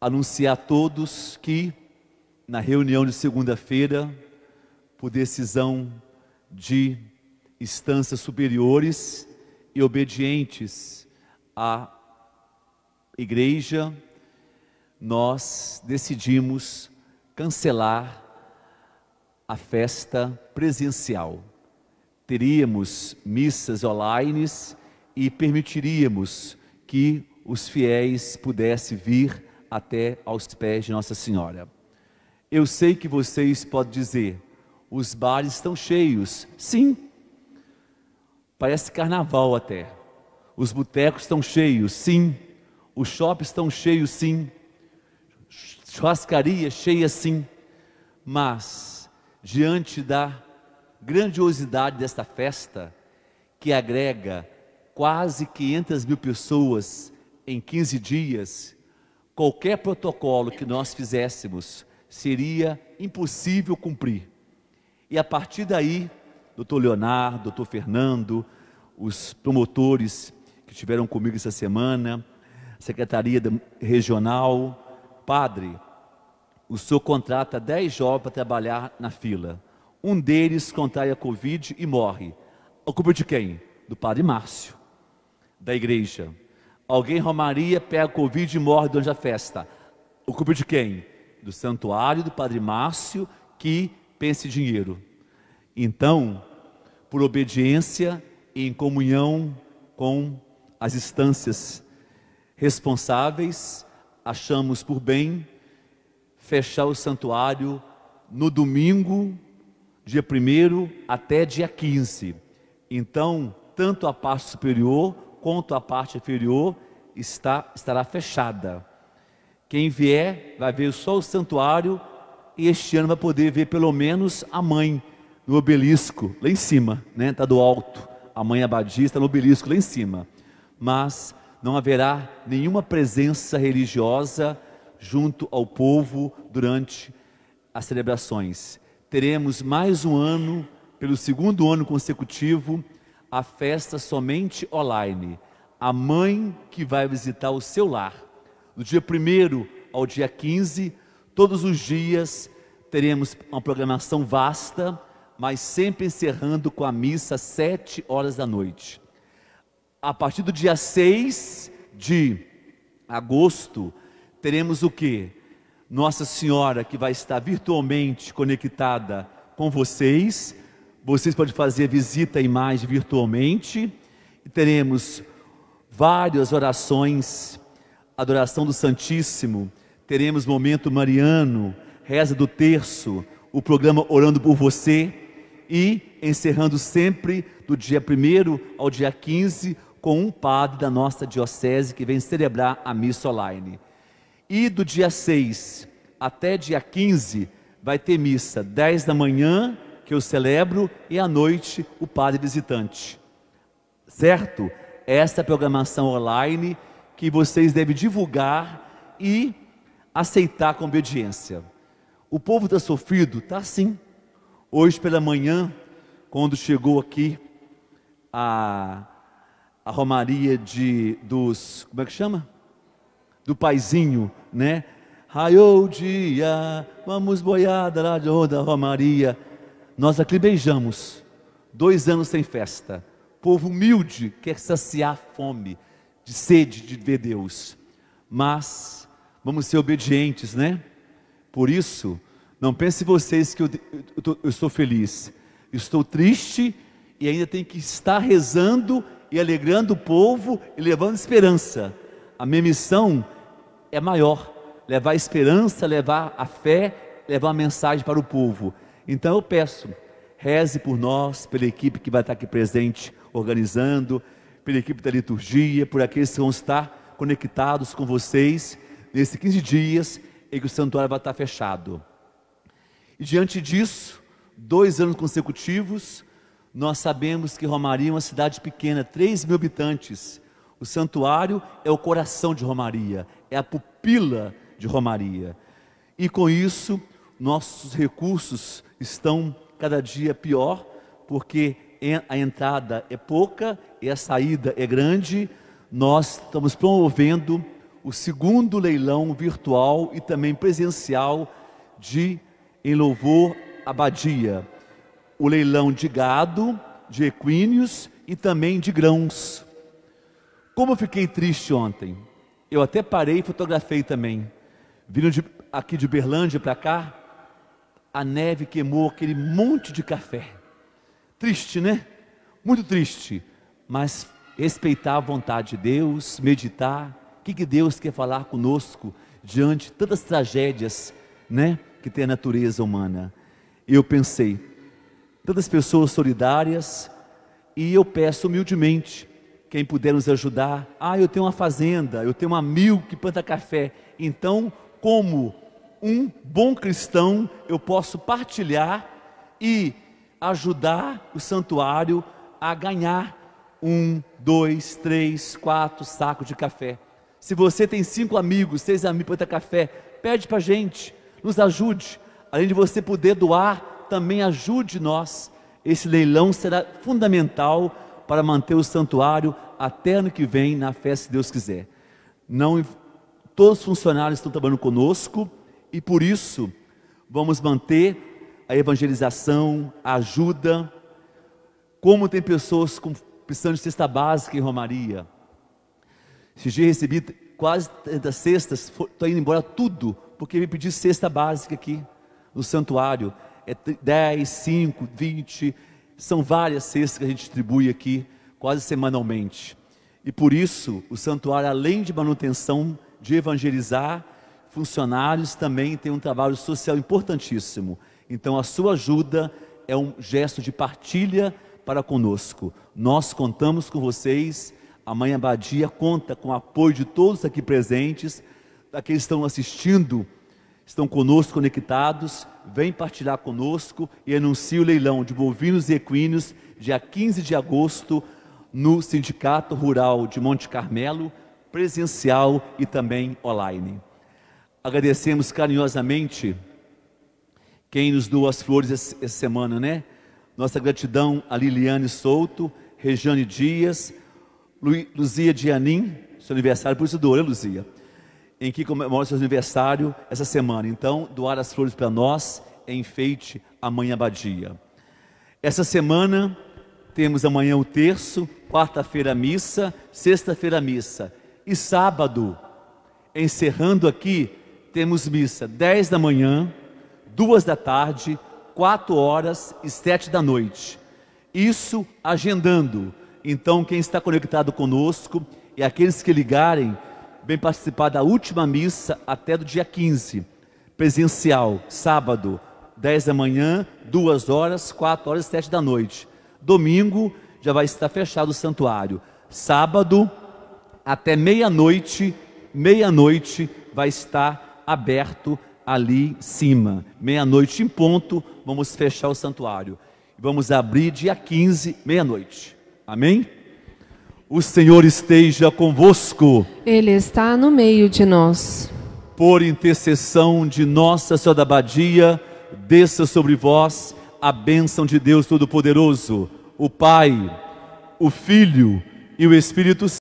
anunciar a todos que, na reunião de segunda-feira, por decisão de instâncias superiores e obedientes à igreja, nós decidimos cancelar a festa presencial. Teríamos missas online e permitiríamos que os fiéis pudessem vir até aos pés de Nossa Senhora. Eu sei que vocês podem dizer, os bares estão cheios. Sim, parece carnaval até. Os botecos estão cheios, sim. Os shoppings estão cheios, sim. Churrascaria cheia, sim. Mas, diante da grandiosidade desta festa, que agrega quase 500 mil pessoas em 15 dias, qualquer protocolo que nós fizéssemos seria impossível cumprir. E a partir daí, doutor Leonardo, doutor Fernando, os promotores que estiveram comigo essa semana, secretaria regional, padre, o senhor contrata 10 jovens para trabalhar na fila. Um deles contrai a Covid e morre. A culpa de quem? Do padre Márcio, da igreja alguém romaria, pega Covid e morre durante a festa. O culpa de quem? Do santuário do Padre Márcio que pensa em dinheiro. Então, por obediência e em comunhão com as instâncias responsáveis, achamos por bem fechar o santuário no domingo, dia 1 até dia 15. Então, tanto a parte superior quanto à parte inferior está, estará fechada. Quem vier vai ver só o santuário e este ano vai poder ver pelo menos a mãe no obelisco, lá em cima, né? Está do alto. A mãe abadia está no obelisco lá em cima. Mas não haverá nenhuma presença religiosa junto ao povo durante as celebrações. Teremos mais um ano, pelo segundo ano consecutivo, a festa somente online. A mãe que vai visitar o seu lar. Do dia 1 ao dia 15, todos os dias teremos uma programação vasta, mas sempre encerrando com a missa às 7 horas da noite. A partir do dia 6 de agosto, teremos o que? Nossa Senhora que vai estar virtualmente conectada com vocês vocês podem fazer visita à imagem virtualmente e teremos várias orações, adoração do Santíssimo, teremos momento mariano, reza do terço, o programa Orando por Você e encerrando sempre do dia 1 ao dia 15 com um padre da nossa diocese que vem celebrar a missa online. E do dia 6 até dia 15 vai ter missa 10 da manhã que eu celebro e à noite o padre visitante. Certo? Essa é a programação online que vocês devem divulgar e aceitar com obediência. O povo está sofrido? Está sim. Hoje pela manhã, quando chegou aqui a, a Romaria de, dos. Como é que chama? Do paizinho, né? Raiou o dia, vamos boiada lá de roda Romaria. Nós aqui beijamos, dois anos sem festa. Povo humilde quer saciar a fome, de sede de ver Deus. Mas vamos ser obedientes, né? Por isso, não pense vocês que eu, eu, eu estou feliz. Estou triste e ainda tem que estar rezando e alegrando o povo e levando esperança. A minha missão é maior: levar a esperança, levar a fé, levar a mensagem para o povo. Então eu peço, reze por nós, pela equipe que vai estar aqui presente organizando, pela equipe da liturgia, por aqueles que vão estar conectados com vocês nesses 15 dias em que o santuário vai estar fechado. E diante disso, dois anos consecutivos, nós sabemos que Romaria é uma cidade pequena, 3 mil habitantes. O santuário é o coração de Romaria, é a pupila de Romaria. E com isso, nossos recursos estão cada dia pior, porque a entrada é pouca e a saída é grande. Nós estamos promovendo o segundo leilão virtual e também presencial de Em Louvor Abadia. O leilão de gado, de equíneos e também de grãos. Como eu fiquei triste ontem. Eu até parei e fotografei também. Vindo de, aqui de Berlândia para cá, a neve queimou aquele monte de café. Triste, né? Muito triste. Mas respeitar a vontade de Deus, meditar. O que, que Deus quer falar conosco diante de tantas tragédias, né? Que tem a natureza humana. Eu pensei, tantas pessoas solidárias, e eu peço humildemente, quem puder nos ajudar. Ah, eu tenho uma fazenda, eu tenho um amigo que planta café. Então, como um bom cristão, eu posso partilhar e ajudar o santuário a ganhar um, dois, três, quatro sacos de café. Se você tem cinco amigos, seis amigos para café, pede para a gente, nos ajude. Além de você poder doar, também ajude nós. Esse leilão será fundamental para manter o santuário até ano que vem, na festa, se Deus quiser. Não, todos os funcionários estão trabalhando conosco e por isso vamos manter a evangelização, a ajuda. Como tem pessoas com, precisando de cesta básica em Romaria. Esse dia recebi quase das cestas, estou indo embora tudo, porque me pedi cesta básica aqui no santuário. É 10, 5, 20, são várias cestas que a gente distribui aqui quase semanalmente. E por isso, o santuário, além de manutenção, de evangelizar, funcionários também têm um trabalho social importantíssimo. Então, a sua ajuda é um gesto de partilha para conosco. Nós contamos com vocês. A Mãe Abadia conta com o apoio de todos aqui presentes, daqueles que estão assistindo, estão conosco conectados. Vem partilhar conosco e anuncie o leilão de bovinos e equinos, dia 15 de agosto, no Sindicato Rural de Monte Carmelo, presencial e também online. Agradecemos carinhosamente quem nos doa as flores essa semana, né? Nossa gratidão a Liliane Souto, Regiane Dias, Lu, Luzia Dianim, seu aniversário, por isso doou, né, Luzia? Em que comemora seu aniversário essa semana. Então, doar as flores para nós é enfeite amanhã Mãe Abadia. Essa semana temos amanhã o terço, quarta-feira a missa, sexta-feira a missa e sábado, encerrando aqui temos missa 10 da manhã, 2 da tarde, 4 horas e 7 da noite. Isso agendando. Então, quem está conectado conosco e aqueles que ligarem, vem participar da última missa até do dia 15, presencial, sábado, 10 da manhã, 2 horas, 4 horas e 7 da noite. Domingo já vai estar fechado o santuário. Sábado até meia-noite, meia-noite vai estar fechado aberto ali em cima. Meia-noite em ponto, vamos fechar o santuário. Vamos abrir dia 15, meia-noite. Amém? O Senhor esteja convosco. Ele está no meio de nós. Por intercessão de Nossa Senhora da Abadia, desça sobre vós a bênção de Deus Todo-Poderoso, o Pai, o Filho e o Espírito Santo.